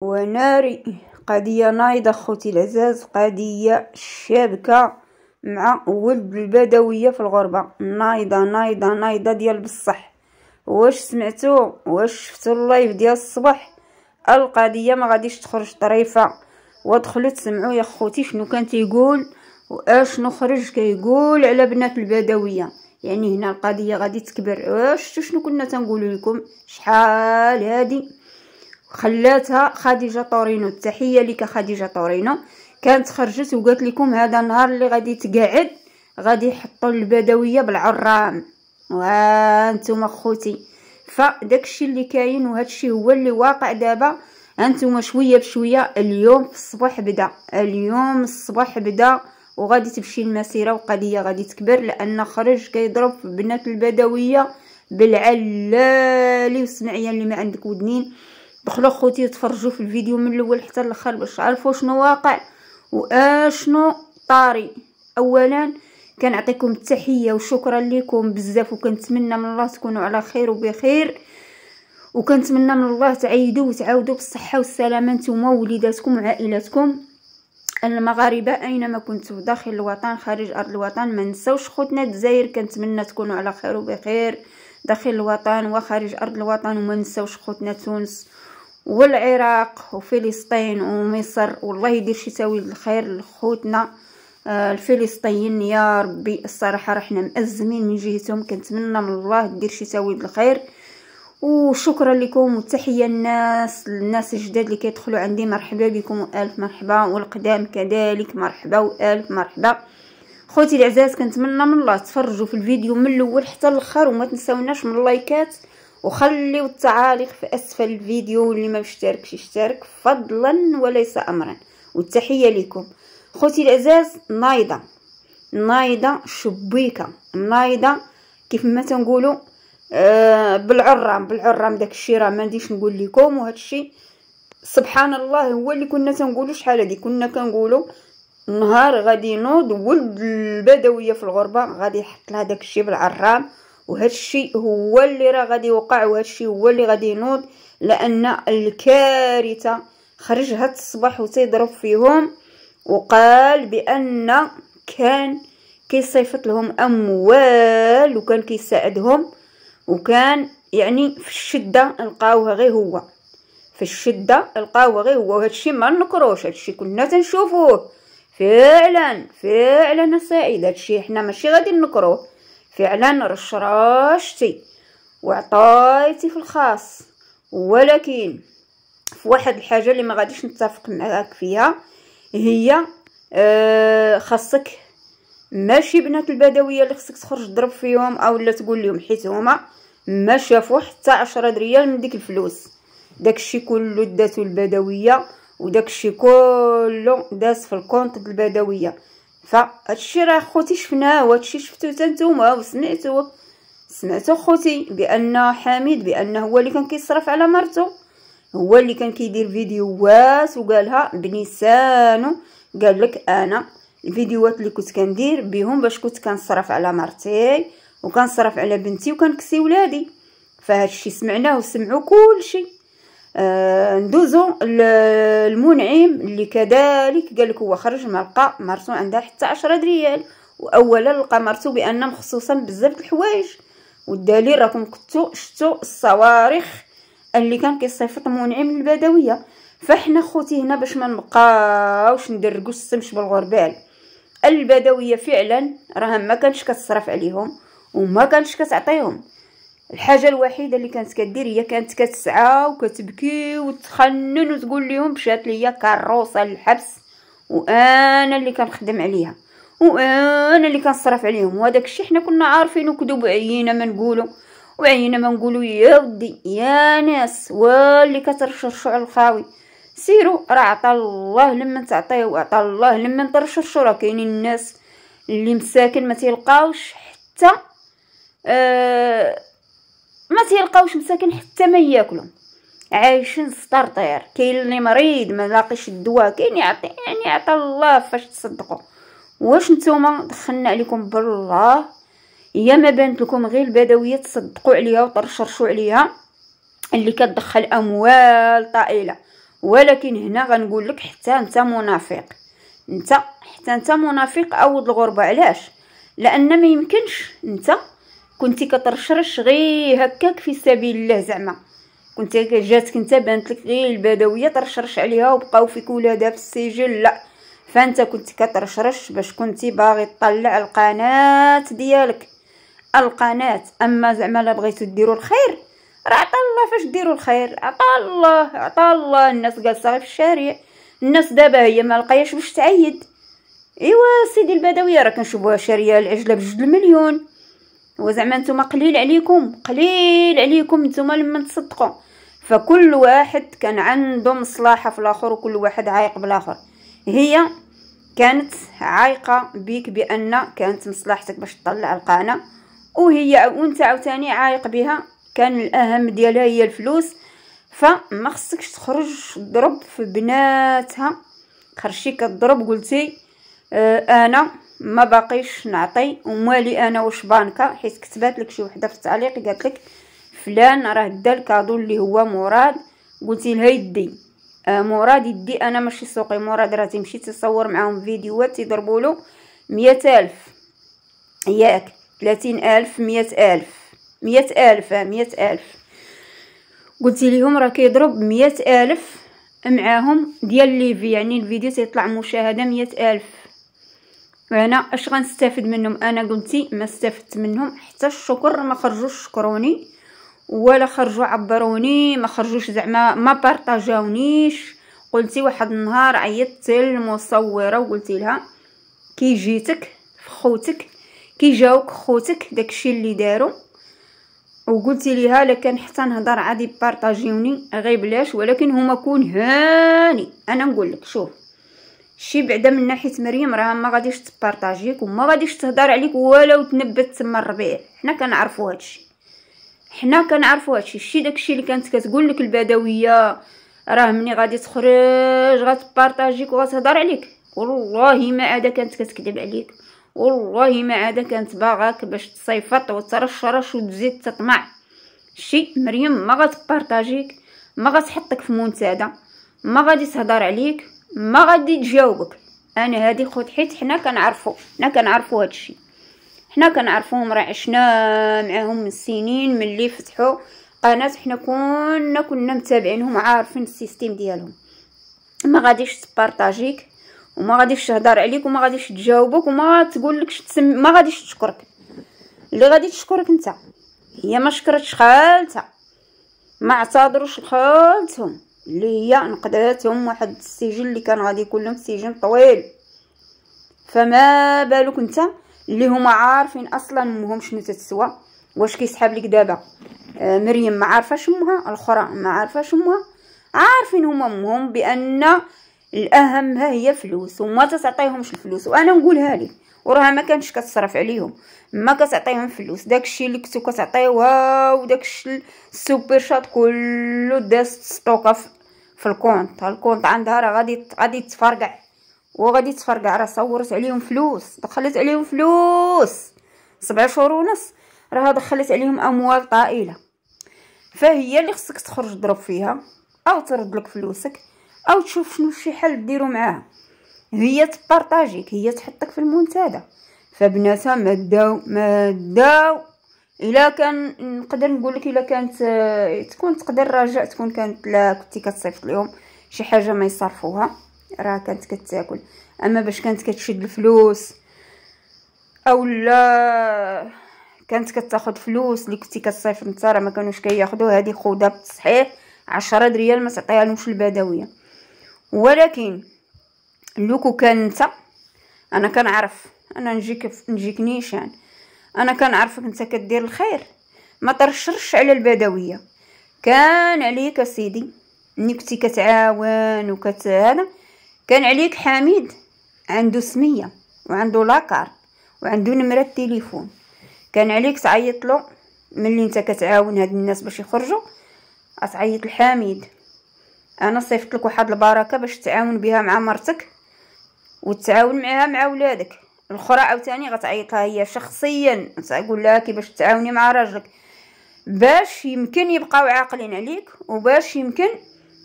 وناري قضية نايضة خوتي العزاز قضية شابكة مع ولد البدوية في الغربة نايضة نايضة نايضة ديال بصح واش سمعتو واش شفتو اللايف ديال الصباح القضية ما غاديش تخرج طريفة ودخلوا تسمعوا يا خوتي شنو كان تيقول واش نخرج كيقول على بنات البدويه يعني هنا القضيه غادي تكبر واش شنو كنا تنقول لكم شحال هادي خلاتها خديجة طورينو التحية لك خديجة طورينو كانت خرجت وقالت لكم هذا النهار اللي غادي تقعد غادي يحطوا البدوية بالعرام وانتم اخوتي فداكشي اللي كاين وهادشي هو اللي واقع دابا انتم شويه بشويه اليوم في الصباح بدا اليوم الصباح بدا وغادي تمشي المسيره وقضيه غادي تكبر لان خرج كيضرب بنات البدويه بالعلالي وسمعيه اللي ما عندك ودنين دخلوا خوتي تفرجوا في الفيديو من الاول حتى الاخر باش تعرفوا شنو واقع واشنو طاري اولا كنعطيكم التحيه وشكرا لكم بزاف وكنتمنى من الله تكونوا على خير وبخير وكنتمنى من الله تعيدوا وتعاودوا بالصحه والسلامه نتوما ووليداتكم وعائلاتكم المغاربه اينما كنتوا داخل الوطن خارج ارض الوطن ما نساوش خوتنا الجزائر كنتمنى تكونوا على خير وبخير داخل الوطن وخارج ارض الوطن وما نساوش خوتنا تونس والعراق وفلسطين ومصر والله يدير شي تاويل الخير لخوتنا آه، الفلسطينيين يا ربي الصراحه رحنا مأزمين من جهتهم كنتمنى من الله دير شي تاويل الخير وشكرا لكم وتحيه الناس الناس الجداد اللي كيدخلوا عندي مرحبا بكم الف مرحبا والقدام كذلك مرحبا والف مرحبا خوتي العزاز كنتمنى من الله تفرجوا في الفيديو من الاول حتى الاخر وما تنساوناش من اللايكات وخليوا التعاليق في اسفل الفيديو واللي ما مشتركش يشترك فضلا وليس امرا والتحيه لكم خوتي الاعزاز نايضه نايضه شبيكه نايضه كيف ما تنقولوا آه بالعرام بالعرام داك الشيء راه ما نديش نقول لكم وهذا الشيء سبحان الله هو اللي كنا تنقولوا شحال هذه كنا كنقولوا نهار غادي نوض ولد البدويه في الغربه غادي يحط لها داك الشيء بالعرام وهادشي هو اللي راه غادي يوقع وهادشي هو اللي غادي ينوض لان الكارثه خرج هاد الصباح وتيضرب فيهم وقال بان كان كيصيفط لهم اموال وكان كيساعدهم وكان يعني في الشده لقاوها غير هو في الشده لقاوها غير هو وهادشي ما نكروش هادشي كنا تنشوفوه فعلا فعلا سعيد هادشي حنا ماشي غادي نكروه فعلا رشراشتي وعطيتي في الخاص ولكن في واحد الحاجه اللي ما غاديش نتفق معاك فيها هي آه خاصك ماشي بنات البدويه اللي خصك تخرج تضرب فيهم اولا تقول لهم حيت هما ما شافوا حتى عشرة ريال من ديك الفلوس داكشي كله داتو البدويه وداكشي كله داس في الكونط البدويه فهادشي راه خوتي شفناه وهادشي شفتو حتى نتوما وسمعتوه سمعتو خوتي بان حميد بان هو اللي كان كيصرف على مرتو هو اللي كان كيدير فيديوهات وقالها بنسانو قال لك انا الفيديوهات اللي كنت كندير بهم باش كنت كنصرف على مرتي وكنصرف على بنتي وكنكسي ولادي فهادشي سمعناه وسمعوا كلشي آه، ندوزو المنعم اللي كذلك قال لك هو خرج ملقى مرتو عندها حتى عشرة دريال واولا لقى مرتو بان مخصوصا بزاف د الحوايج والدليل راكم كنتو شتو الصواريخ اللي كان كيصيفط منعم البدويه فاحنا خوتي هنا باش ما نبقاوش ندركو السمش بالغربال البدويه فعلا راه ما كانش كتصرف عليهم وما كانش كتعطيهم الحاجه الوحيده اللي كانت كدير هي كانت كتسعى وكتبكي وتخنن وتقول لهم مشات ليا كروسه للحبس وانا اللي كنخدم عليها وانا اللي كنصرف عليهم وهذاك الشيء حنا كنا عارفين وكذوب عينا ما نقولوا وعينا ما نقولوا يا ودي يا ناس واللي كترشرشوا على الخاوي سيروا راه عطى الله لمن تعطيه وعطى الله لمن ترشرشوا راه كاينين الناس اللي مساكن ما تيلقاوش حتى يلقاوش مساكن حتى ما ياكلهم عايشين سطرطير كاين اللي مريض ما لاقيش الدواء كاين يعطي يعني عطا الله فاش تصدقوا واش نتوما دخلنا عليكم بالله يا ما بانت لكم غير البدويه تصدقوا عليها وترشرشوا عليها اللي كتدخل اموال طائله ولكن هنا غنقول لك حتى انت منافق انت حتى انت منافق او الغربه علاش لان ما يمكنش انت كنتي كترشرش غير هكاك في سبيل الله زعما كنتي جاتك انت بانت لك غير البدويه ترشرش عليها وبقاو فيك ولادها في السجل لا فانت كنت كترشرش باش كنتي باغي تطلع القناه ديالك القناه اما زعما لا بغيتو ديروا الخير راه عطا الله فاش ديروا الخير عطا الله عطا الله الناس جالسه غير في الشارع الناس دابا هي ما لقاياش باش تعيد ايوا سيدي البدويه راه كنشوفوها شاريه العجله بجوج المليون وزعما نتوما قليل عليكم قليل عليكم نتوما لما تصدقوا فكل واحد كان عنده مصلحه في الاخر وكل واحد عايق بالاخر هي كانت عايقه بيك بان كانت مصلحتك باش تطلع القناه وهي وانت عاوتاني عايق بها كان الاهم ديالها هي الفلوس فما خصكش تخرج تضرب في بناتها خرجتي كتضرب قلتي آه انا ما باقيش نعطي ومالي انا واش بانكا حيت كتبات لك شي وحده في التعليق قالت لك فلان راه دا الكادو اللي هو مراد قلتي لها يدي آه مراد يدي انا ماشي سوقي مراد راه تمشي تصور معاهم فيديوهات تيضربوا له 100000 الف ياك 30000 الف 100000 الف قلت الف آه، الف راه كيضرب 100000 الف معاهم ديال ليفي يعني الفيديو تيطلع مشاهده 100000 الف وانا اش غنستافد منهم انا قلتي ما استفدت منهم حتى الشكر ما خرجوش شكروني ولا خرجوا عبروني ما خرجوش زعما ما بارطاجاونيش قلتي واحد النهار عيطت للمصوره وقلتي لها كي جيتك خوتك كي جاوك خوتك داكشي اللي دارو وقلتي ليها لكان حتى نهضر عادي بارطاجيوني غير بلاش ولكن هما كون هاني انا نقول لك شوف شي بعدا من ناحيه مريم راه ما غاديش تبارطاجيك وما غاديش تهضر عليك ولو تنبت تما الربيع حنا كنعرفوا هادشي حنا كنعرفوا هادشي شي داكشي اللي كانت كتقول لك البدويه راه ملي غادي تخرج غتبارطاجيك وغتهضر عليك والله ما عاد كانت كتكذب عليك والله ما عاد كانت باغاك باش تصيفط وترشرش وتزيد تطمع شي مريم ما غتبارطاجيك ما غتحطك في منتدى ما غادي تهضر عليك ما غادي تجاوبك انا هادي خد حيت حنا كنعرفو حنا كنعرفو هادشي حنا كنعرفوهم راه عشنا معاهم من سنين ملي فتحوا قناه حنا كنا كنا متابعينهم عارفين السيستيم ديالهم ما غاديش تبارطاجيك وما غاديش تهضر عليك وما غاديش تجاوبك وما تقول لك تسم... ما غاديش تشكرك اللي غادي تشكرك انت هي ما شكرتش خالتها ما اعتذروش لخالتهم اللي هي انقذتهم واحد السجن اللي كان غادي يكون لهم سجن طويل فما بالك انت اللي هما عارفين اصلا مهم شنو تتسوى واش كيسحاب لك دابا آه مريم ما عارفاش امها الاخرى ما عارفاش امها عارفين هما مهم بان الاهم ها هي فلوس وما تعطيهمش الفلوس وانا نقولها لك وراها ما كانش كتصرف عليهم ما كتعطيهم فلوس داكشي اللي كنتو كتعطيوها وداكشي السوبر شات كله داز ستوكه في الكونت الكونت عندها راه غادي غادي تفرقع وغادي تفرقع راه صورت عليهم فلوس دخلت عليهم فلوس سبع شهور ونص راه دخلت عليهم اموال طائله فهي اللي خصك تخرج تضرب فيها او ترد لك فلوسك او تشوف شنو شي حل ديرو معاها هي تبارطاجيك هي تحطك في المنتدى فبناتها ما داو ما داو الا كان نقدر نقول لك الا كانت آه، تكون تقدر راجع تكون كانت لا كنتي كتصيفط لهم شي حاجه ما يصرفوها راه كانت كتاكل اما باش كانت كتشد الفلوس او لا كانت كتاخد فلوس اللي كنتي كتصيفط انت راه ما كانوش كياخذوا هذه خوده بالتصحيح عشرة ريال ما تعطيها لهمش البدويه ولكن لوكو كان انت انا كنعرف انا نجيك نجيك نيشان يعني. انا كنعرفك انت كدير الخير ما ترشرش على البدويه كان عليك سيدي نكتي كتعاون وكت هذا كان عليك حميد عنده سميه وعنده لاكار وعنده نمره التليفون كان عليك تعيط له ملي انت كتعاون هاد الناس باش يخرجوا اتعيط لحميد انا صيفط لك واحد البركه باش تعاون بها مع مرتك وتعاون معها مع ولادك الاخرى عاوتاني غتعيطها هي شخصيا تقول لها كيفاش تعاوني مع راجلك باش يمكن يبقاو عاقلين عليك وباش يمكن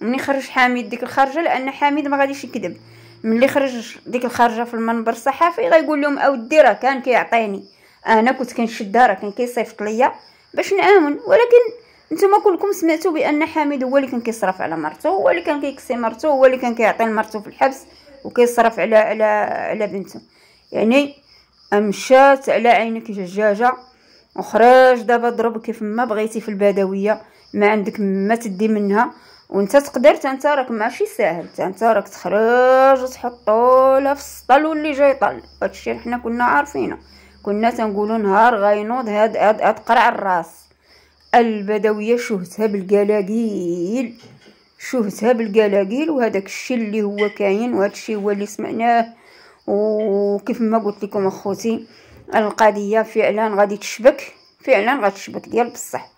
ملي خرج حميد ديك الخرجه لان حميد ما غاديش يكذب ملي خرج ديك الخرجه في المنبر الصحفي غيقول لهم اودي راه كان كيعطيني انا كنت كنشدها راه كان كيصيفط ليا باش نعاون ولكن نتوما كلكم سمعتوا بان حميد هو اللي كان كيصرف على مرته هو اللي كان كيكسي مرته هو اللي كان كيعطي لمرته في الحبس وكيصرف على على على بنته يعني مشات على عينك ججاجة وخرج دابا ضرب كيف ما بغيتي في البدوية ما عندك ما تدي منها وانت تقدر انت راك ماشي ساهل انت راك تخرج وتحطو في السطل واللي جاي طل هادشي حنا كنا عارفينه كنا تنقولوا نهار غينوض هاد هاد هاد قرع الراس البدويه شهتها بالقلاقيل شهتها بالقلاقيل وهذاك الشي اللي هو كاين وهذا الشي هو اللي سمعناه وكيف ما قلت لكم اخوتي القضيه فعلا غادي تشبك فعلا غتشبك ديال بصح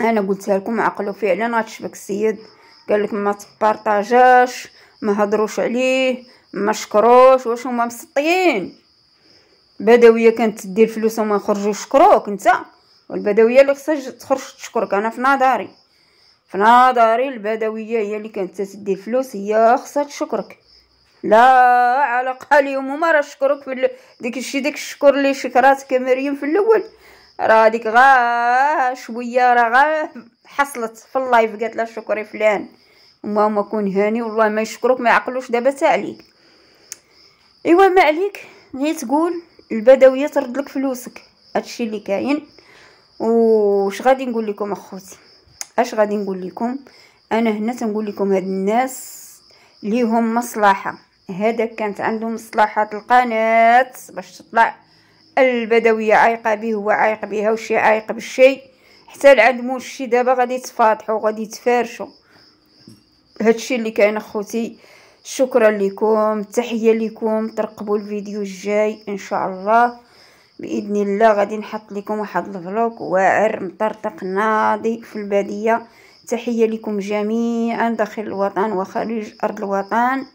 انا قلتها لكم عقلو فعلا غتشبك السيد قال لك ما تبارطاجاش ما هضروش عليه ما شكروش واش هما مسطيين بدويه كانت تدي الفلوس وما يخرجوا يشكروك انت والبدويه اللي خصها تخرج تشكرك انا في نظري في نظري البدويه هي اللي كانت تدي الفلوس هي خصها تشكرك لا علاقة اليوم وما راه شكرك في ال... ديك الشي الشكر اللي شكراتك مريم في الاول راه ديك غا شويه راه غا حصلت في اللايف قالت لها شكري فلان وماما كون هاني والله ما يشكروك ما يعقلوش دابا تا عليك ايوا ما عليك هي تقول البدويه ترد لك فلوسك هادشي اللي كاين واش غادي نقول لكم اخوتي اش غادي نقول لكم انا هنا تنقول لكم هاد الناس ليهم مصلحه هذا كانت عنده مصلحة القناة باش تطلع البدوية عايقة به هو عايق بها وشي عايق بالشي حتى العلمو موشي دابا غادي يتفاضحوا غادي يتفارشوا هادشي اللي كاين اخوتي شكرا لكم تحيه لكم ترقبوا الفيديو الجاي ان شاء الله باذن الله غادي نحط لكم واحد الفلوق واعر مطرطق ناضي في الباديه تحيه لكم جميعا داخل الوطن وخارج ارض الوطن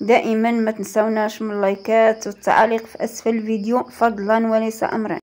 دائما ما تنسوناش من اللايكات والتعليق في اسفل الفيديو فضلا وليس امرا